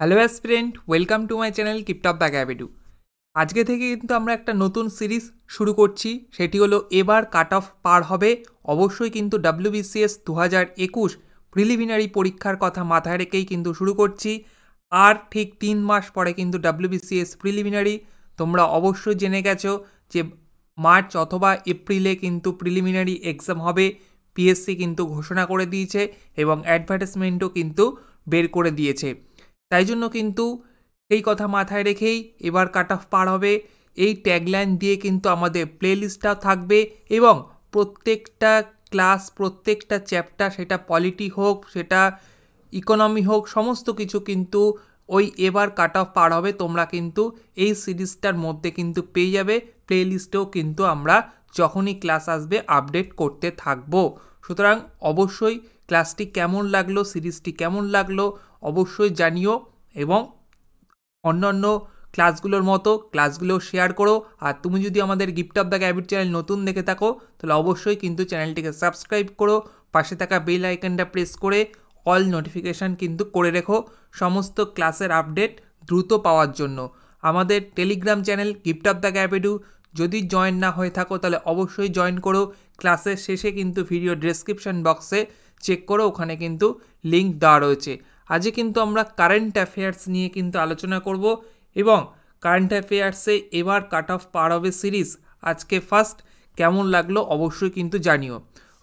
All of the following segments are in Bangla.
Hello aspirant welcome to my channel কিপটপ ব্যাক অ্যাভিডু আজকে থেকে কিন্তু আমরা একটা নতুন সিরিজ শুরু করছি সেটি হলো এবার কাট অফ পার হবে অবশ্যই কিন্তু ডাব্লিউবিসিএস দু হাজার একুশ প্রিলিমিনারি পরীক্ষার কথা মাথায় রেখেই কিন্তু শুরু করছি আর ঠিক তিন মাস পরে কিন্তু ডাব্লিউবিসিএস প্রিলিমিনারি তোমরা অবশ্যই জেনে গেছো যে মার্চ অথবা এপ্রিলে কিন্তু প্রিলিমিনারি এক্সাম হবে পিএসসি কিন্তু ঘোষণা করে দিয়েছে এবং অ্যাডভার্টাইজমেন্টও কিন্তু বের করে দিয়েছে তাই জন্য কিন্তু এই কথা মাথায় রেখেই এবার কাট অফ পার হবে এই ট্যাগলাইন দিয়ে কিন্তু আমাদের প্লেলিস্টটা থাকবে এবং প্রত্যেকটা ক্লাস প্রত্যেকটা চ্যাপ্টার সেটা পলিটি হোক সেটা ইকোনমি হোক সমস্ত কিছু কিন্তু ওই এবার কাট অফ পার হবে তোমরা কিন্তু এই সিরিজটার মধ্যে কিন্তু পেয়ে যাবে প্লেলিস্টেও কিন্তু আমরা যখনই ক্লাস আসবে আপডেট করতে থাকবো সুতরাং অবশ্যই ক্লাসটি কেমন লাগলো সিরিজটি কেমন লাগলো অবশ্যই জানিও এবং অন্যান্য ক্লাসগুলোর মতো ক্লাসগুলো শেয়ার করো আর তুমি যদি আমাদের গিফট অফ দ্য ক্যাবিট চ্যানেল নতুন দেখে থাকো তাহলে অবশ্যই কিন্তু চ্যানেলটিকে সাবস্ক্রাইব করো পাশে থাকা বেল আইকনটা প্রেস করে অল নোটিফিকেশান কিন্তু করে রেখো সমস্ত ক্লাসের আপডেট দ্রুত পাওয়ার জন্য আমাদের Telegram channel gift of the ক্যাবিডু যদি জয়েন না হয়ে থাকো তাহলে অবশ্যই জয়েন করো ক্লাসের শেষে কিন্তু ভিডিও ডেসক্রিপশন বক্সে চেক করো ওখানে কিন্তু লিঙ্ক দেওয়া রয়েছে আজকে কিন্তু আমরা কারেন্ট অ্যাফেয়ার্স নিয়ে কিন্তু আলোচনা করব এবং কারেন্ট অ্যাফেয়ার্সে এবার কাট অফ পার হবে সিরিজ আজকে ফার্স্ট কেমন লাগলো অবশ্যই কিন্তু জানিও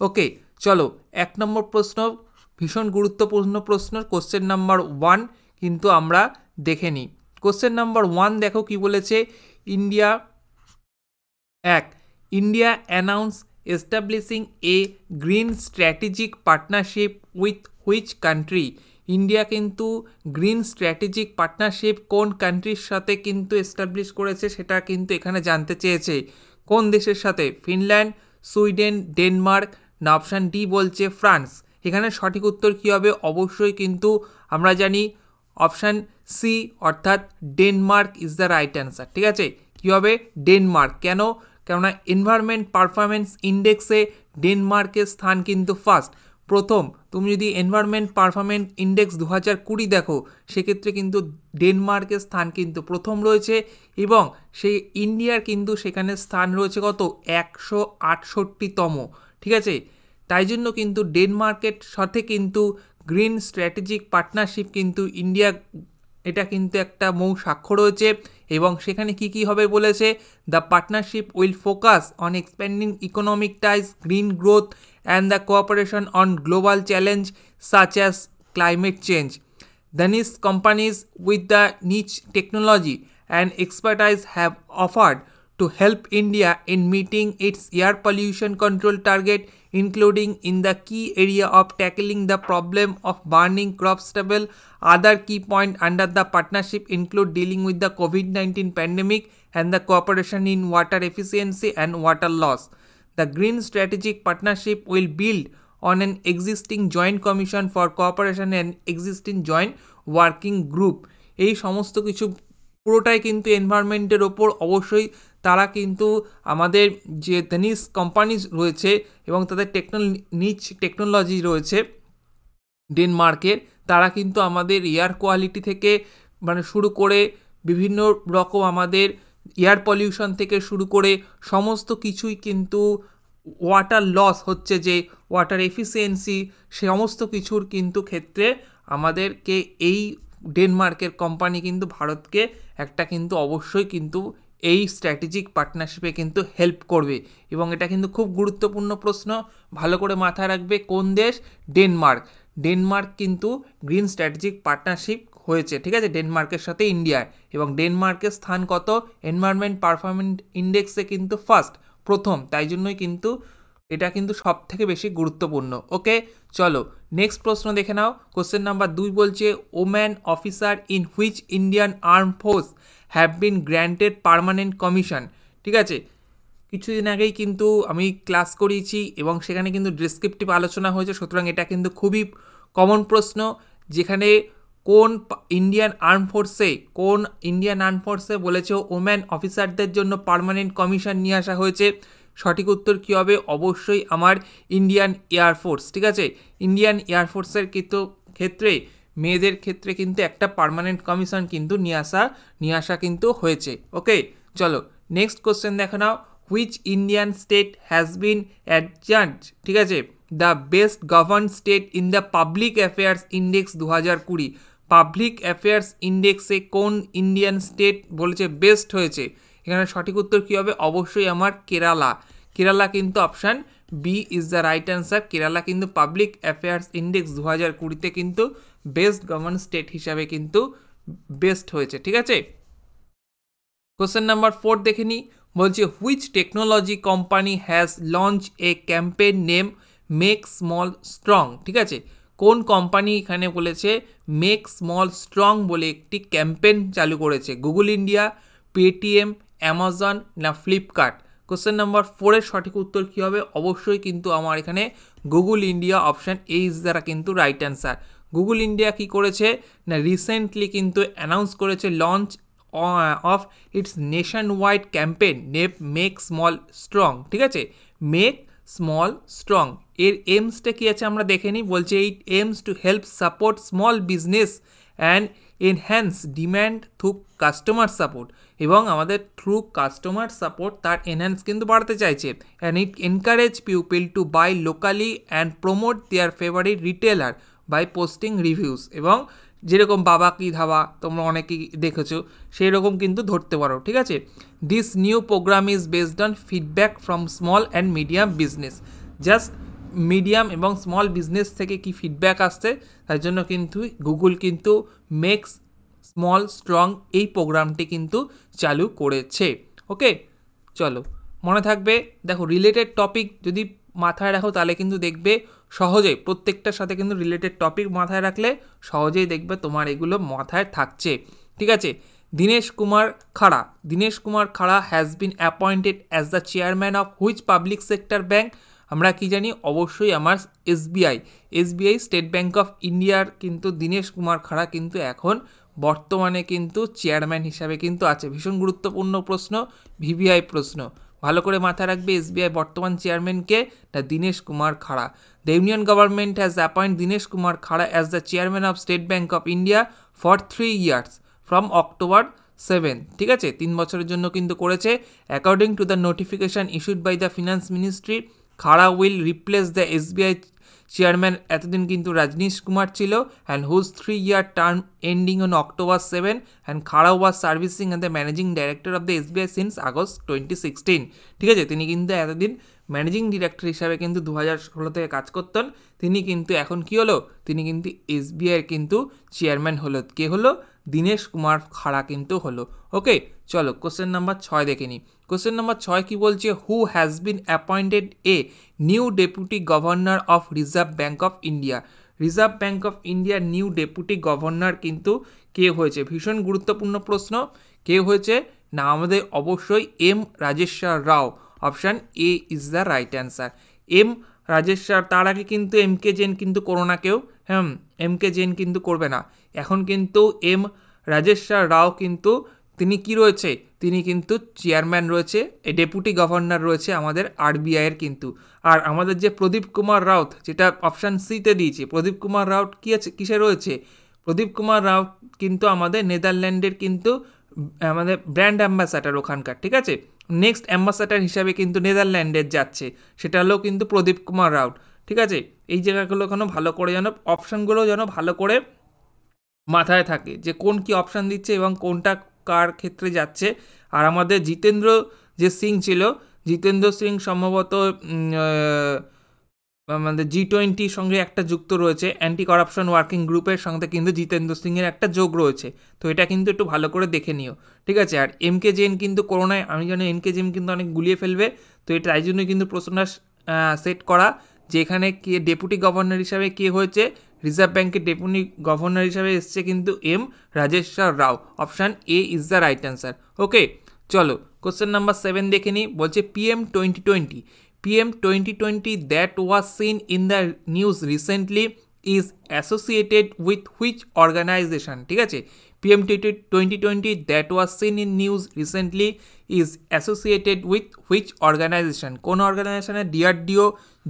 ওকে চলো এক নম্বর প্রশ্ন ভীষণ গুরুত্বপূর্ণ প্রশ্ন কোশ্চেন নাম্বার ওয়ান কিন্তু আমরা দেখে নিই কোশ্চেন নাম্বার ওয়ান দেখো কি বলেছে ইন্ডিয়া এক India announce establishing a green strategic partnership with which country India কিন্তু গ্রিন স্ট্র্যাটেজিক পার্টনারশিপ কোন কান্ট্রির সাথে কিন্তু এস্টাবলিশ করেছে সেটা কিন্তু এখানে জানতে চেয়েছে কোন দেশের সাথে ফিনল্যান্ড সুইডেন ডেনমার্ক না অপশান ডি বলছে ফ্রান্স এখানে সঠিক উত্তর কী হবে অবশ্যই কিন্তু আমরা জানি অপশান সি অর্থাৎ Denmark is the right answer ঠিক আছে কী হবে ডেনমার্ক কেন কেননা এনভায়রনমেন্ট পারফরমেন্স ইন্ডেক্সে ডেনমার্কের স্থান কিন্তু ফার্স্ট প্রথম তুমি যদি এনভায়রনমেন্ট পারফরমেন্স ইন্ডেক্স দু হাজার কুড়ি দেখো সেক্ষেত্রে কিন্তু ডেনমার্কের স্থান কিন্তু প্রথম রয়েছে এবং সেই ইন্ডিয়ার কিন্তু সেখানে স্থান রয়েছে কত একশো আটষট্টিতম ঠিক আছে তাই জন্য কিন্তু ডেনমার্কের সাথে কিন্তু গ্রিন স্ট্র্যাটেজিক পার্টনারশিপ কিন্তু ইন্ডিয়া এটা কিন্তু একটা মৌ সাক্ষ্য রয়েছে এবং সেখানে কি কি হবে বলেছে the partnership will focus on expanding economic ties green growth and the cooperation on global challenge such as climate change. Danish companies with the niche technology and expertise have offered to help India in meeting its air pollution control target including in the key area of tackling the problem of burning crop stubble. Other key points under the partnership include dealing with the COVID-19 pandemic and the cooperation in water efficiency and water loss. The Green Strategic Partnership will build on an existing joint commission for cooperation and existing joint working group এই সমস্ত কিছু পুরোটাই কিন্তু এনভায়রনমেন্টের ওপর অবশ্যই তারা কিন্তু আমাদের যে ধানিস কোম্পানিজ রয়েছে এবং তাদের টেকনোল নিচ টেকনোলজি রয়েছে ডেনমার্কের তারা কিন্তু আমাদের এয়ার কোয়ালিটি থেকে মানে শুরু করে বিভিন্ন রকম আমাদের এয়ার পলিউশন থেকে শুরু করে সমস্ত কিছুই কিন্তু ওয়াটার লস হচ্ছে যে ওয়াটার এফিসিয়েন্সি সমস্ত কিছুর কিন্তু ক্ষেত্রে আমাদেরকে এই ডেনমার্কের কোম্পানি কিন্তু ভারতকে একটা কিন্তু অবশ্যই কিন্তু এই স্ট্র্যাটেজিক পার্টনারশিপে কিন্তু হেল্প করবে এবং এটা কিন্তু খুব গুরুত্বপূর্ণ প্রশ্ন ভালো করে মাথায় রাখবে কোন দেশ ডেনমার্ক ডেনমার্ক কিন্তু গ্রিন স্ট্র্যাটেজিক পার্টনারশিপ হয়েছে ঠিক আছে ডেনমার্কের সাথে ইন্ডিয়ার এবং ডেনমার্কের স্থান কত এনভায়রনমেন্ট পারফরমেন্ট ইন্ডেক্সে কিন্তু ফার্স্ট প্রথম তাই জন্যই কিন্তু এটা কিন্তু সব থেকে বেশি গুরুত্বপূর্ণ ওকে চলো নেক্সট প্রশ্ন দেখে নাও কোশ্চেন নাম্বার দুই বলছে woman officer in which Indian arm force have been granted permanent commission ঠিক আছে কিছুদিন আগেই কিন্তু আমি ক্লাস করিয়েছি এবং সেখানে কিন্তু ডিসক্রিপটিভ আলোচনা হয়েছে সুতরাং এটা কিন্তু খুবই কমন প্রশ্ন যেখানে কোন ইন্ডিয়ান আর্ম ফোর্সে কোন ইন্ডিয়ান আর্ম ফোর্সে বলেছে ওম্যান অফিসারদের জন্য পারমানেন্ট কমিশন নিয়ে আসা হয়েছে সঠিক উত্তর কী হবে অবশ্যই আমার ইন্ডিয়ান এয়ারফোর্স ঠিক আছে ইন্ডিয়ান এয়ারফোর্সের কিন্তু ক্ষেত্রে মেয়েদের ক্ষেত্রে কিন্তু একটা পারমানেন্ট কমিশন কিন্তু নিয়ে আসা নিয়ে আসা কিন্তু হয়েছে ওকে চলো নেক্সট কোশ্চেন দেখে নাও which Indian state has been adjudged ঠিক আছে the best govern state in the public affairs index দু হাজার কুড়ি পাবলিক অ্যাফেয়ার্স ইন্ডেক্সে কোন ইন্ডিয়ান স্টেট বলেছে বেস্ট হয়েছে এখানে সঠিক উত্তর কী হবে অবশ্যই আমার কেরালা কেরালা কিন্তু option B is the right answer Kerala কিন্তু পাবলিক অ্যাফেয়ার্স ইন্ডেক্স দু হাজার কুড়িতে কিন্তু বেস্ট গভর্নমেন্ট স্টেট হিসাবে কিন্তু বেস্ট হয়েছে ঠিক আছে কোশ্চেন নাম্বার ফোর দেখে নিই বলছে which technology company has launch a campaign name make small strong ঠিক আছে কোন কোম্পানি এখানে বলেছে মেক স্মল স্ট্রং বলে একটি ক্যাম্পেন চালু করেছে গুগল ইন্ডিয়া পেটিএম অ্যামাজন না ফ্লিপকার্ট কোশ্চেন নাম্বার ফোরের সঠিক উত্তর কী হবে অবশ্যই কিন্তু আমার এখানে গুগল ইন্ডিয়া অপশান এই দ্বারা কিন্তু রাইট অ্যান্সার গুগল ইন্ডিয়া কি করেছে না রিসেন্টলি কিন্তু অ্যানাউন্স করেছে launch of its nation wide campaign নেপ মেক স্মল স্ট্রং ঠিক আছে মেক স্মল স্ট্রং এর এমসটা কী আছে আমরা দেখে নিই বলছে এই aims to help support small business and enhance demand through customer support এবং আমাদের থ্রু কাস্টমার সাপোর্ট তার এনহ্যান্স কিন্তু বাড়তে চাইছে and it encourage people to buy locally and promote their favourite retailer by posting reviews এবং যেরকম বাবা কি ধাবা তোমরা অনেকেই দেখেছো সেই রকম কিন্তু ধরতে পারো ঠিক আছে this new program is based on feedback from small and medium business just medium এবং স্মল বিজনেস থেকে কি ফিডব্যাক আসছে তার জন্য কিন্তু গুগল কিন্তু মেক্স স্মল স্ট্রং এই প্রোগ্রামটি কিন্তু চালু করেছে ওকে চলো মনে থাকবে দেখো রিলেটেড টপিক যদি মাথায় রাখো তাহলে কিন্তু দেখবে সহজেই প্রত্যেকটার সাথে কিন্তু রিলেটেড টপিক মাথায় রাখলে সহজেই দেখবে তোমার এগুলো মাথায় থাকছে ঠিক আছে দীনেশ কুমার খাড়া Dinesh Kumar Khara has been appointed as the chairman of which public sector bank আমরা কি জানি অবশ্যই আমার SBI SBI State Bank of ইন্ডিয়ার কিন্তু দীনেশ কুমার খাড়া কিন্তু এখন বর্তমানে কিন্তু চেয়ারম্যান হিসাবে কিন্তু আছে ভীষণ গুরুত্বপূর্ণ প্রশ্ন ভিভিআই প্রশ্ন ভালো করে মাথায় রাখবে এসবিআই বর্তমান চেয়ারম্যানকে the Dinesh Kumar Khara the union government has appoint Dinesh Kumar Khara as the chairman of State Bank of India for three years from October seven ঠিক আছে তিন বছরের জন্য কিন্তু করেছে according to the notification issued by the finance ministry Khara will replace the SBI chairman এতদিন কিন্তু রজনীশ কুমার ছিল and whose three year term ending on October seven and Khara was servicing and the managing director of the SBI since August twenty sixteen ঠিক আছে তিনি কিন্তু এতদিন ম্যানেজিং ডিরেক্টর হিসাবে কিন্তু দু হাজার ষোলো থেকে কাজ করতেন তিনি কিন্তু এখন কী হলো তিনি কিন্তু এসবিআইয়ের কিন্তু চেয়ারম্যান হলো কে হলো দীনেশ কুমার খাড়া কিন্তু হলো ওকে চলো কোশ্চেন নাম্বার ছয় দেখে নিই কোশ্চেন নাম্বার ছয় কী বলছে who has been appointed a new deputy governor of Reserve Bank of India Reserve Bank of ইন্ডিয়ার নিউ ডেপুটি গভর্নর কিন্তু কে হয়েছে ভীষণ গুরুত্বপূর্ণ প্রশ্ন কে হয়েছে না আমাদের অবশ্যই M Rajeshwar Rao option A is the right answer M Rajeshwar তার আগে কিন্তু এম কে জেন কিন্তু করো না কেউ হ্যাঁ এম কে জেন কিন্তু করবে না এখন কিন্তু এম রাজেশ্বর রাও কিন্তু তিনি কি রয়েছে তিনি কিন্তু চেয়ারম্যান রয়েছে ডেপুটি গভর্নর রয়েছে আমাদের আরবিআইয়ের কিন্তু আর আমাদের যে প্রদীপ কুমার রাউত যেটা অপশান সিতে দিয়েছে প্রদীপ কুমার রাউত কী আছে কিসে রয়েছে প্রদীপ কুমার রাউত কিন্তু আমাদের নেদারল্যান্ডের কিন্তু আমাদের ব্র্যান্ড অ্যাম্বাসাডার ওখানকার ঠিক আছে নেক্সট অ্যাম্বাসাডার হিসাবে কিন্তু নেদারল্যান্ডের যাচ্ছে সেটা হলো কিন্তু প্রদীপ কুমার রাউত ঠিক আছে এই জায়গাগুলো কেন ভালো করে যেন অপশানগুলো যেন ভালো করে মাথায় থাকে যে কোন কি অপশান দিচ্ছে এবং কোনটা কার ক্ষেত্রে যাচ্ছে আর আমাদের জিতেন্দ্র যে সিং ছিল জিতেন্দ্র সিং সম্ভবত আমাদের জি টোয়েন্টির সঙ্গে একটা যুক্ত রয়েছে অ্যান্টি করাপশন ওয়ার্কিং গ্রুপের সঙ্গে কিন্তু জিতেন্দ্র সিংয়ের একটা যোগ রয়েছে তো এটা কিন্তু একটু ভালো করে দেখে নিও ঠিক আছে আর এম কে জেন কিন্তু করোনায় আমি জানি এম কে জেন কিন্তু অনেক গুলিয়ে ফেলবে তো এটা তাই জন্য কিন্তু প্রশ্নটা সেট করা যেখানে কে ডেপুটি গভর্নর হিসাবে কে হয়েছে রিজার্ভ ব্যাঙ্কের ডেপুটি গভর্নর হিসাবে এসছে কিন্তু M Rajeshwar Rao option A is the right answer okay চলো কোশ্চেন নাম্বার সেভেন দেখে নিই বলছে PM twenty twenty PM twenty twenty that was seen in the news recently is associated with which organization ঠিক আছে PMT 2020 that was seen in news recently is associated with which organization? কোন অর্গানাইজেশনে ডিআরডিও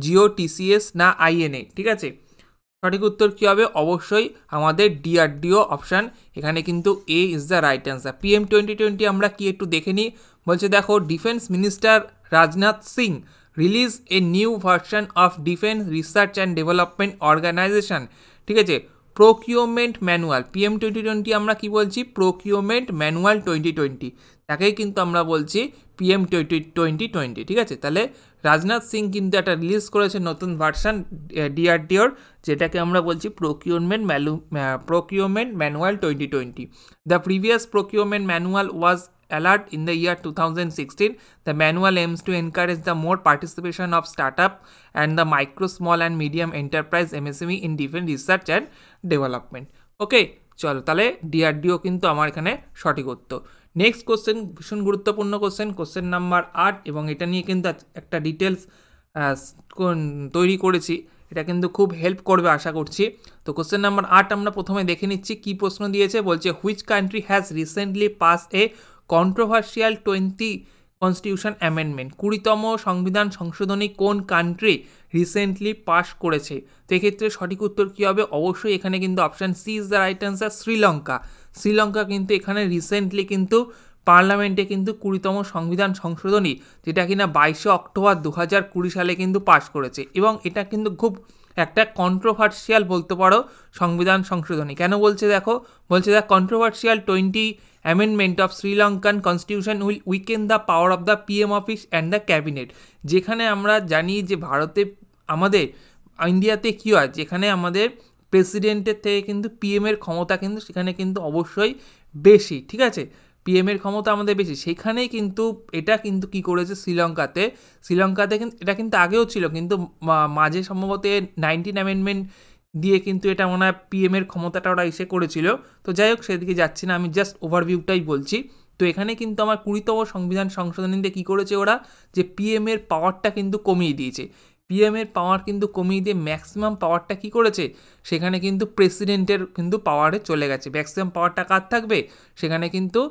জিও টিসিএস না আইএনএ ঠিক আছে সঠিক উত্তর কী হবে অবশ্যই আমাদের ডিআরডিও অপশান এখানে কিন্তু A is the right answer PM twenty twenty আমরা কি একটু দেখে নিই বলছে দেখো defence minister Rajnath Singh release a new version of defence research and development organization ঠিক আছে procurement manual PM twenty twenty আমরা কি বলছি প্রোকিওমেন্ট ম্যানুয়াল টোয়েন্টি টোয়েন্টি তাকেই কিন্তু আমরা বলছি পিএম টোয়েন্টি টোয়েন্টি টোয়েন্টি ঠিক আছে তাহলে রাজনাথ সিং কিন্তু একটা রিলিজ করেছে নতুন ভার্সান ডিআরডিওর যেটাকে আমরা বলছি প্রোকিওমেন্ট ম্যালু procurement manual twenty twenty the previous procurement manual was alert in the year 2016, the manual aims to encourage the more participation of startup and the micro, small and medium enterprise MSME in different research and development. Okay, চলো তাহলে ডিআরডিও কিন্তু আমার এখানে সঠিক উত্তর নেক্সট কোশ্চেন ভীষণ গুরুত্বপূর্ণ কোশ্চেন কোশ্চেন নাম্বার আট এবং এটা নিয়ে কিন্তু একটা ডিটেলস তৈরি করেছি এটা কিন্তু খুব হেল্প করবে আশা করছি তো কোশ্চেন নাম্বার আট আমরা প্রথমে দেখে নিচ্ছি কি প্রশ্ন দিয়েছে বলছে which country has recently pass a controversial twenty constitution amendment কুড়িতম সংবিধান সংশোধনী কোন কান্ট্রি রিসেন্টলি পাশ করেছে তো এক্ষেত্রে সঠিক উত্তর কী হবে অবশ্যই এখানে কিন্তু option C is the right answer Sri Lanka Sri Lanka কিন্তু এখানে রিসেন্টলি কিন্তু পার্লামেন্টে কিন্তু কুড়িতম সংবিধান সংশোধনী যেটা কিনা বাইশে অক্টোবর দু হাজার কুড়ি সালে কিন্তু পাশ করেছে এবং এটা কিন্তু খুব একটা কন্ট্রোভার্সিয়াল বলতে পারো সংবিধান সংশোধনী কেন বলছে দেখো বলছে দেখ controversial twenty amendment of Sri Lankan constitution will weaken the power of the PM office and the cabinet যেখানে আমরা জানি যে ভারতে আমাদের ইন্ডিয়াতে কী হয় যেখানে আমাদের প্রেসিডেন্টের থেকে কিন্তু পিএমের ক্ষমতা কিন্তু সেখানে কিন্তু অবশ্যই বেশি ঠিক আছে পিএমের ক্ষমতা আমাদের বেশি সেখানেই কিন্তু এটা কিন্তু কি করেছে শ্রীলঙ্কাতে শ্রীলঙ্কাতে কিন্তু এটা কিন্তু আগেও ছিল কিন্তু মাঝে সম্ভবত নাইনটিন অ্যামেন্ডমেন্ট দিয়ে কিন্তু এটা মনে হয় পিএমের ক্ষমতাটা ওরা এসে করেছিল তো যাই হোক সেদিকে যাচ্ছি না আমি জাস্ট ওভারভিউটাই বলছি তো এখানে কিন্তু আমার কুড়িতম সংবিধান সংশোধনীতে কী করেছে ওরা যে পিএমের পাওয়ারটা কিন্তু কমিয়ে দিয়েছে পিএমের পাওয়ার কিন্তু কমিয়ে দিয়ে ম্যাক্সিমাম পাওয়ারটা কী করেছে সেখানে কিন্তু প্রেসিডেন্টের কিন্তু পাওয়ারে চলে গেছে ম্যাক্সিমাম পাওয়ারটা কার থাকবে সেখানে কিন্তু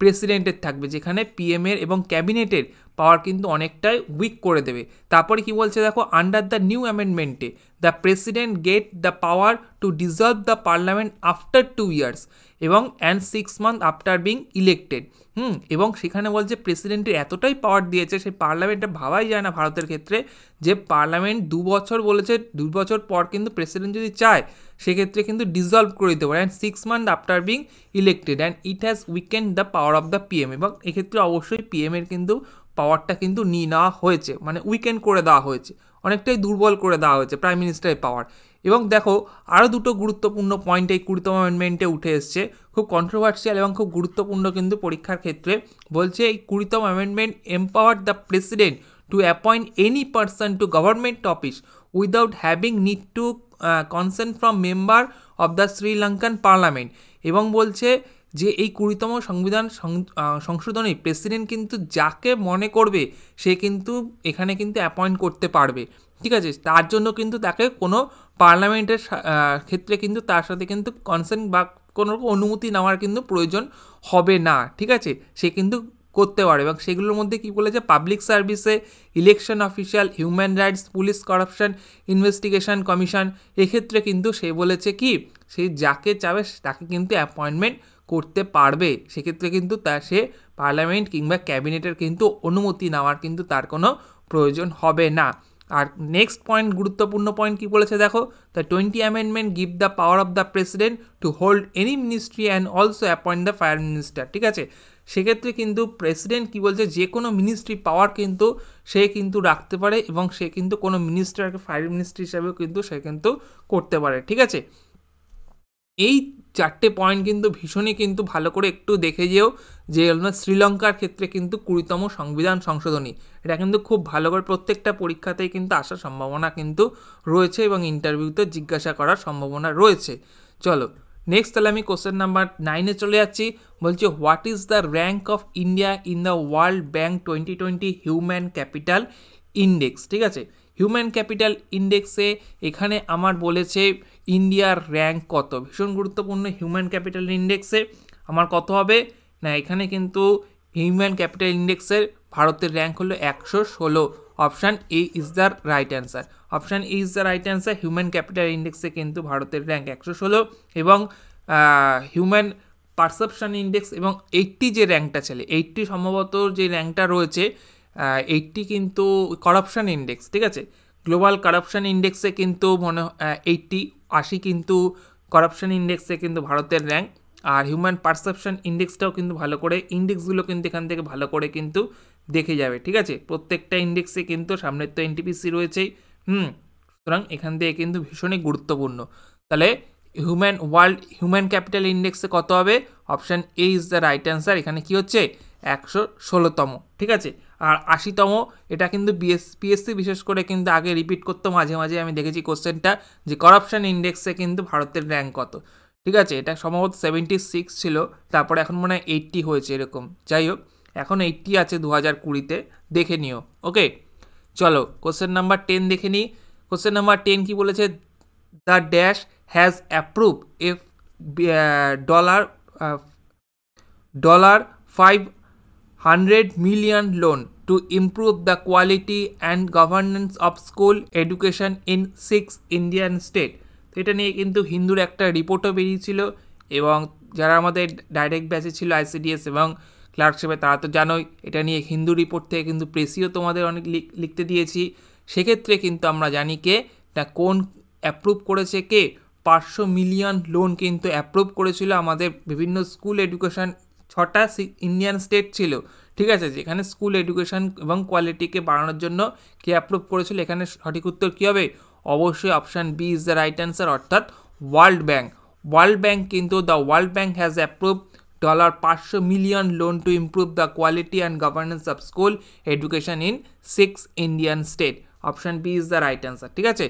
প্রেসিডেন্টের থাকবে যেখানে পিএমের এবং ক্যাবিনেটের পাওয়ার কিন্তু অনেকটাই উইক করে দেবে তারপরে কি বলছে দেখো আন্ডার দ্য নিউ অ্যামেন্ডমেন্টে the president get the power to dissolve the parliament after two years এবং and six month after being elected hmm এবং সেখানে বলছে প্রেসিডেন্টের এতটাই পাওয়ার দিয়েছে সেই পার্লামেন্টটা ভাবাই যায় না ভারতের ক্ষেত্রে যে পার্লামেন্ট দু বছর বলেছে দু বছর পর কিন্তু প্রেসিডেন্ট যদি চায় সেক্ষেত্রে কিন্তু ডিজলভ করে দিতে পারে and six month after being elected and it has weakened the power of the PM এবং এক্ষেত্রে অবশ্যই পিএমের কিন্তু পাওয়ারটা কিন্তু নিয়ে নেওয়া হয়েছে মানে উইকেন্ড করে দেওয়া হয়েছে অনেকটাই দুর্বল করে দেওয়া হয়েছে প্রাইম মিনিস্টারের পাওয়ার এবং দেখো আরও দুটো গুরুত্বপূর্ণ পয়েন্ট এই কুড়িতম অ্যামেন্ডমেন্টে উঠে এসছে খুব কন্ট্রোভার্সিয়াল এবং খুব গুরুত্বপূর্ণ কিন্তু পরীক্ষার ক্ষেত্রে বলছে এই কুড়িতম amendment empower the president to appoint any person to government office without having need to consent from member of the Sri Lankan parliament এবং বলছে যে এই কুড়িতম সংবিধান সংশোধনে প্রেসিডেন্ট কিন্তু যাকে মনে করবে সে কিন্তু এখানে কিন্তু অ্যাপয়েন্ট করতে পারবে ঠিক আছে তার জন্য কিন্তু তাকে কোনো পার্লামেন্টের ক্ষেত্রে কিন্তু তার সাথে কিন্তু কনসেন্ট বা কোনো রকম অনুমতি নেওয়ার কিন্তু প্রয়োজন হবে না ঠিক আছে সে কিন্তু করতে পারে এবং সেগুলোর মধ্যে কী বলেছে পাবলিক সার্ভিসে election official human rights police corruption investigation commission এক্ষেত্রে কিন্তু সে বলেছে কি সে যাকে চাবে তাকে কিন্তু অ্যাপয়েন্টমেন্ট করতে পারবে সেক্ষেত্রে কিন্তু তা সে পার্লামেন্ট কিংবা ক্যাবিনেটের কিন্তু অনুমতি নেওয়ার কিন্তু তার কোনো প্রয়োজন হবে না আর নেক্সট পয়েন্ট গুরুত্বপূর্ণ পয়েন্ট কী বলেছে দেখো the twenty amendment give the power of the president to hold any ministry and also appoint the fire minister ঠিক আছে সেক্ষেত্রে কিন্তু প্রেসিডেন্ট কি বলছে যে কোনো মিনিস্ট্রি পাওয়ার কিন্তু সে কিন্তু রাখতে পারে এবং সে কিন্তু কোনো মিনিস্টারকে ফায়ার মিনিস্ট্রি হিসাবেও কিন্তু সে কিন্তু করতে পারে ঠিক আছে এই চারটে পয়েন্ট কিন্তু ভীষণই কিন্তু ভালো করে একটু দেখে যেও যে শ্রীলঙ্কার ক্ষেত্রে কিন্তু কুড়িতম সংবিধান সংশোধনী এটা কিন্তু খুব ভালো করে প্রত্যেকটা পরীক্ষাতেই কিন্তু আসার সম্ভাবনা কিন্তু রয়েছে এবং ইন্টারভিউতে জিজ্ঞাসা করার সম্ভাবনা রয়েছে চলো নেক্সট তাহলে আমি কোশ্চেন নাম্বার নাইনে চলে যাচ্ছি বলছি what is the rank of India in the world bank twenty twenty human capital index ঠিক আছে হিউম্যান ক্যাপিটাল ইন্ডেক্সে এখানে আমার বলেছে ইন্ডিয়ার র্যাঙ্ক কত ভীষণ গুরুত্বপূর্ণ হিউম্যান ক্যাপিটাল ইন্ডেক্সে আমার কত হবে না এখানে কিন্তু হিউম্যান ক্যাপিটাল ইন্ডেক্সের ভারতের র্যাঙ্ক হলো একশো ষোলো option A is the right answer option A is the right answer human capital ইন্ডেক্সে কিন্তু ভারতের র্যাঙ্ক একশো ষোলো এবং হিউম্যান পারসেপশন ইন্ডেক্স এবং এইটটি যে র্যাঙ্কটা ছেলে এইটটি সম্ভবত যে র্যাঙ্কটা রয়েছে এইটটি কিন্তু করাপশান ইন্ডেক্স ঠিক আছে গ্লোবাল কারাপশান ইন্ডেক্সে কিন্তু মনে এইটটি আশি কিন্তু করাপশন ইন্ডেক্সে কিন্তু ভারতের র্যাঙ্ক আর হিউম্যান পারসেপশন ইন্ডেক্সটাও কিন্তু ভালো করে ইন্ডেক্সগুলো কিন্তু এখান থেকে ভালো করে কিন্তু দেখে যাবে ঠিক আছে প্রত্যেকটা ইন্ডেক্সে কিন্তু সামনের তো এনটিপিসি রয়েছেই হুম সুতরাং এখান থেকে কিন্তু ভীষণই গুরুত্বপূর্ণ তাহলে হিউম্যান ওয়ার্ল্ড হিউম্যান ক্যাপিটাল ইন্ডেক্সে কত হবে option A is the right answer এখানে কি হচ্ছে একশো ষোলোতম ঠিক আছে আর আশিতম এটা কিন্তু বিএসপিএসসি বিশেষ করে কিন্তু আগে রিপিট করতো মাঝে মাঝে আমি দেখেছি কোশ্চেনটা যে করাপশান ইন্ডেক্সে কিন্তু ভারতের র্যাঙ্ক কত ঠিক আছে এটা সম্ভবত সেভেন্টি সিক্স ছিল তারপরে এখন মনে হয় এইট্টি হয়েছে এরকম যাই হোক এখন এইট্টি আছে দু হাজার কুড়িতে দেখে নিও ওকে চলো কোশ্চেন নাম্বার টেন দেখে নিই কোশ্চেন নাম্বার টেন কী বলেছে the dash has approve F dollar dollar five hundred million loan to improve the quality and governance of school education in six Indian state এটা নিয়ে কিন্তু হিন্দুর একটা রিপোর্টও বেরিয়েছিল এবং যারা আমাদের ডাইরেক্ট ব্যাচে ছিল আইসিডিএস এবং ক্লার্কশিপে তারা তো জানোই এটা নিয়ে হিন্দু রিপোর্ট থেকে কিন্তু প্রেসিও তোমাদের অনেক লিখতে দিয়েছি সেক্ষেত্রে কিন্তু আমরা জানি কে না কোন অ্যাপ্রুভ করেছে কে পাঁচশো মিলিয়ন লোন কিন্তু অ্যাপ্রুভ করেছিল আমাদের বিভিন্ন স্কুল এডুকেশন ছটা ইন্ডিয়ান স্টেট ছিল ঠিক আছে যেখানে স্কুল এডুকেশন এবং কোয়ালিটিকে বাড়ানোর জন্য কে অ্যাপ্রুভ করেছিল এখানে সঠিক উত্তর কী হবে অবশ্যই option B is the right answer অর্থাৎ ওয়ার্ল্ড ব্যাঙ্ক ওয়ার্ল্ড ব্যাঙ্ক কিন্তু the world bank has approve dollar পাঁচশো million loan to improve the quality and governance of school education in six Indian state option B is the right answer ঠিক আছে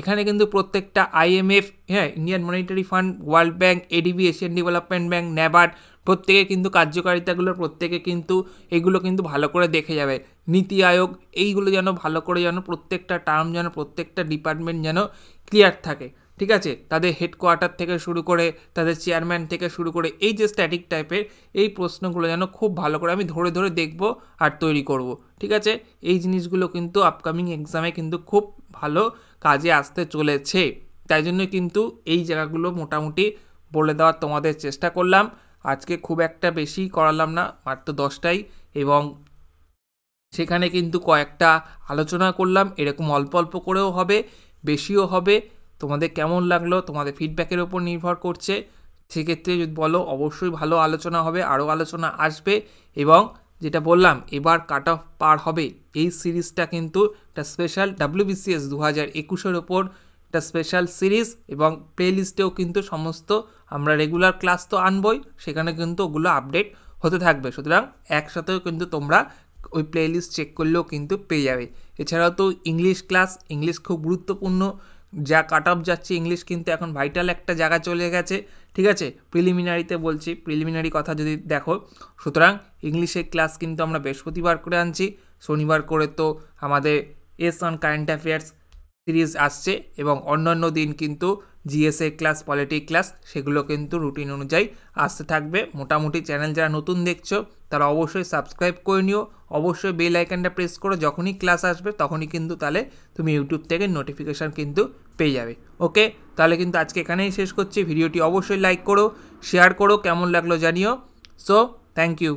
এখানে কিন্তু প্রত্যেকটা আইএমএফ হ্যাঁ Indian monetary fund world bank ADB Asian development bank NABARD প্রত্যেকে কিন্তু কার্যকারিতাগুলোর প্রত্যেকে কিন্তু এগুলো কিন্তু ভালো করে দেখে যাবে নীতি আয়োগ এইগুলো যেন ভালো করে যেন প্রত্যেকটা টার্ম যেন প্রত্যেকটা ডিপার্টমেন্ট যেন ক্লিয়ার থাকে ঠিক আছে তাদের হেডকোয়ার্টার থেকে শুরু করে তাদের চেয়ারম্যান থেকে শুরু করে এই যে স্ট্যাটিক টাইপের এই প্রশ্নগুলো যেন খুব ভালো করে আমি ধরে ধরে দেখব আর তৈরি করব ঠিক আছে এই জিনিসগুলো কিন্তু আপকামিং এক্সামে কিন্তু খুব ভালো কাজে আসতে চলেছে তাই জন্য কিন্তু এই জায়গাগুলো মোটামুটি বলে দেওয়ার তোমাদের চেষ্টা করলাম আজকে খুব একটা বেশি করালাম না মাত্র দশটাই এবং সেখানে কিন্তু কয়েকটা আলোচনা করলাম এরকম অল্প অল্প করেও হবে বেশিও হবে তোমাদের কেমন লাগলো তোমাদের ফিডব্যাকের ওপর নির্ভর করছে সেক্ষেত্রে যদি বলো অবশ্যই ভালো আলোচনা হবে আরও আলোচনা আসবে এবং যেটা বললাম এবার কাট অফ পার হবে এই সিরিজটা কিন্তু একটা স্পেশাল ডাব্লিউবিসিএস দু হাজার একুশের ওপর একটা স্পেশাল সিরিজ এবং প্লে লিস্টেও কিন্তু সমস্ত আমরা রেগুলার ক্লাস তো আনবই সেখানে কিন্তু ওগুলো আপডেট হতে থাকবে সুতরাং একসাথেও কিন্তু তোমরা ওই প্লেলিস্ট চেক করলেও কিন্তু পেয়ে যাবে এছাড়াও তো ইংলিশ ক্লাস ইংলিশ খুব গুরুত্বপূর্ণ যা কাট অফ যাচ্ছে ইংলিশ কিন্তু এখন ভাইটাল একটা জায়গা চলে গেছে ঠিক আছে প্রিলিমিনারিতে বলছি প্রিলিমিনারি কথা যদি দেখো সুতরাং ইংলিশের ক্লাস কিন্তু আমরা বৃহস্পতিবার করে আনছি শনিবার করে তো আমাদের S on current affairs series আসছে এবং অন্যান্য দিন কিন্তু জিএসএ ক্লাস পলিটিক ক্লাস সেগুলো কিন্তু রুটিন অনুযায়ী আসতে থাকবে মোটামুটি চ্যানেল যারা নতুন দেখছো তারা অবশ্যই সাবস্ক্রাইব করে নিও অবশ্যই বেল আইকনটা প্রেস করো যখনই ক্লাস আসবে তখনই কিন্তু তাহলে তুমি ইউটিউব থেকে নোটিফিকেশান কিন্তু পেয়ে যাবে ওকে তাহলে কিন্তু আজকে এখানেই শেষ করছি ভিডিওটি অবশ্যই লাইক করো শেয়ার করো কেমন লাগলো জানিও সো থ্যাংক ইউ